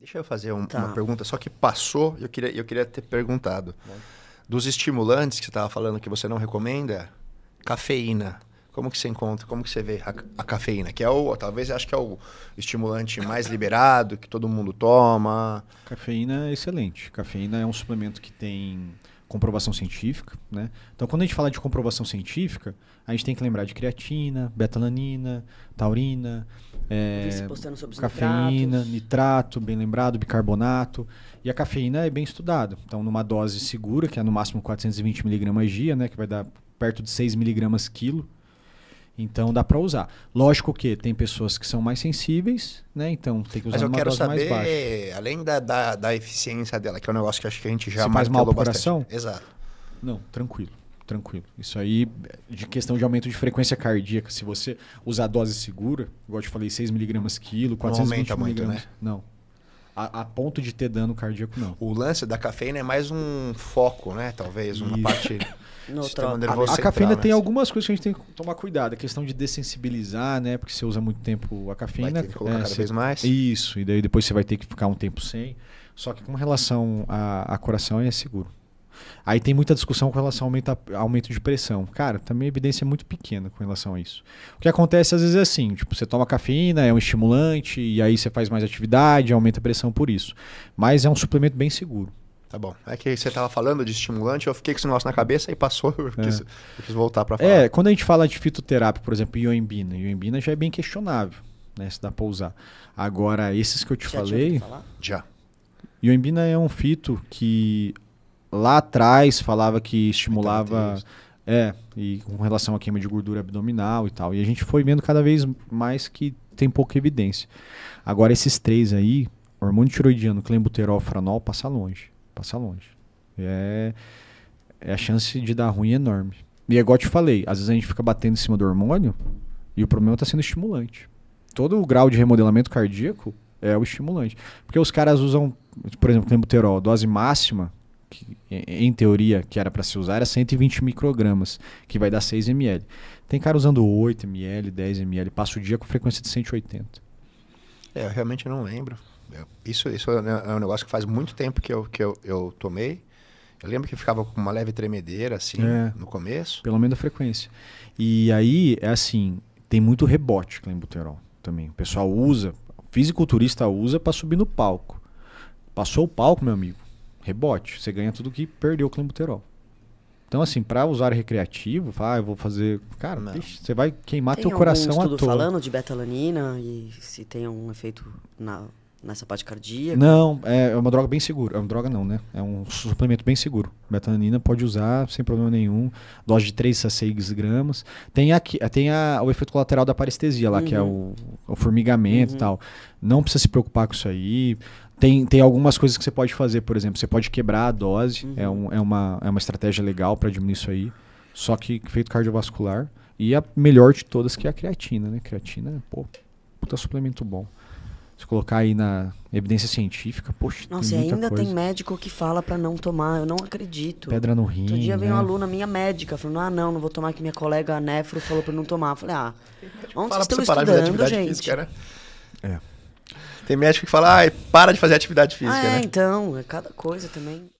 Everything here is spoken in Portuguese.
Deixa eu fazer um, tá. uma pergunta, só que passou eu queria, eu queria ter perguntado. Dos estimulantes que você estava falando que você não recomenda, cafeína. Como que você encontra, como que você vê a, a, cafeína? Que é o, talvez, acho que é o estimulante mais liberado, que todo mundo toma. Cafeína é excelente. Cafeína é um suplemento que tem comprovação científica. Né? Então, quando a gente fala de comprovação científica, a gente tem que lembrar de creatina, betalanina, taurina, é, cafeína, nitratos. nitrato, bem lembrado, bicarbonato. E a cafeína é bem estudada. Então, numa dose segura, que é no máximo 420 miligramas dia, né, que vai dar perto de 6 miligramas quilo, então dá para usar. Lógico que tem pessoas que são mais sensíveis, né? Então tem que usar Mas eu quero saber, além da, da, da, eficiência dela, que é um negócio que acho que a gente já Se faz mal pro coração? Exato. Não, tranquilo tranquilo. Isso aí, de questão de aumento de frequência cardíaca, se você usar dose segura, igual eu te falei, 6 miligramas quilo, 420 não aumenta Muito, né? Não, a, a, ponto de ter dano cardíaco, não. O lance da cafeína é mais um foco, né? Talvez, Isso. uma parte. No a, a cafeína né? tem algumas coisas que a gente tem que tomar cuidado. A questão de dessensibilizar, né? Porque você usa muito tempo a cafeína. Vai ter que colocar é, cada você... vez mais. Isso, e daí depois você vai ter que ficar um tempo sem. Só que com relação a, a coração é seguro. Aí tem muita discussão com relação ao aumento, aumento de pressão. Cara, também a evidência é muito pequena com relação a isso. O que acontece às vezes é assim, tipo, você toma cafeína, é um estimulante, e aí você faz mais atividade, aumenta a pressão por isso. Mas é um suplemento bem seguro. Tá bom. É que você estava falando de estimulante, eu fiquei com esse negócio na cabeça e passou, eu quis, é. eu quis voltar para é, falar. É, quando a gente fala de fitoterápica, por exemplo, ioimbina, ioimbina já é bem questionável, né, se dá para usar. Agora, esses que eu te falei... Já. Ioimbina é um fito que lá atrás falava que estimulava. É, e com relação à queima de gordura abdominal e tal. E a gente foi vendo cada vez mais que tem pouca evidência. Agora, esses três aí, hormônio tiroidiano, clenbuterol, franol, passa longe. Passa longe. É, é a chance de dar ruim é enorme. E é igual eu te falei, às vezes a gente fica batendo em cima do hormônio e o problema está sendo estimulante. Todo o grau de remodelamento cardíaco é o estimulante. Porque os caras usam, por exemplo, clenbuterol, dose máxima, que em teoria que era para se usar, era 120 microgramas, que vai dar 6 ml. Tem cara usando 8 ml, 10 ml, passa o dia com frequência de 180. É, eu realmente não lembro. Eu, isso, isso é, é um negócio que faz muito tempo que eu, que eu, eu tomei. Eu lembro que ficava com uma leve tremedeira, assim, é, no começo. Pelo menos a frequência. E aí, é assim, tem muito rebote clenbuterol também. O pessoal usa, o fisiculturista usa para subir no palco. Passou o palco, meu amigo rebote. Você ganha tudo que perdeu o clenbuterol. Então, assim, para usar recreativo, ah, eu vou fazer. Cara, você vai queimar tem teu coração à toa. falando de betalanina e se tem algum efeito na, nessa parte cardíaca? Não, é, é uma droga bem segura. É uma droga não, né? É um suplemento bem seguro. Betalanina pode usar sem problema nenhum. Dose de 3 a 6 gramas. Tem, aqui, é, tem a, o efeito colateral da parestesia lá, uhum. que é uhum. o, o formigamento uhum. e tal. Não precisa se preocupar com isso aí. Tem, tem algumas coisas que você pode fazer, por exemplo, você pode quebrar a dose, é uhum. é, um, é, uma, é uma estratégia legal para diminuir isso aí, só que feito cardiovascular. E a melhor de todas que é a creatina, né? Creatina, pô, puta suplemento bom. Se colocar aí na evidência científica, poxa, Nossa, tem e ainda coisa. tem médico que fala para não tomar, eu não acredito. Pedra no rim. todo dia vem né? uma aluna minha médica, falando, ah, não, não vou tomar, que minha colega a nefro falou para não tomar. Eu falei, ah, onde vocês estão estudando, gente? Física, né? É. Tem médico que fala, ai, para de fazer atividade física. Ah, é, né? então, é cada coisa também.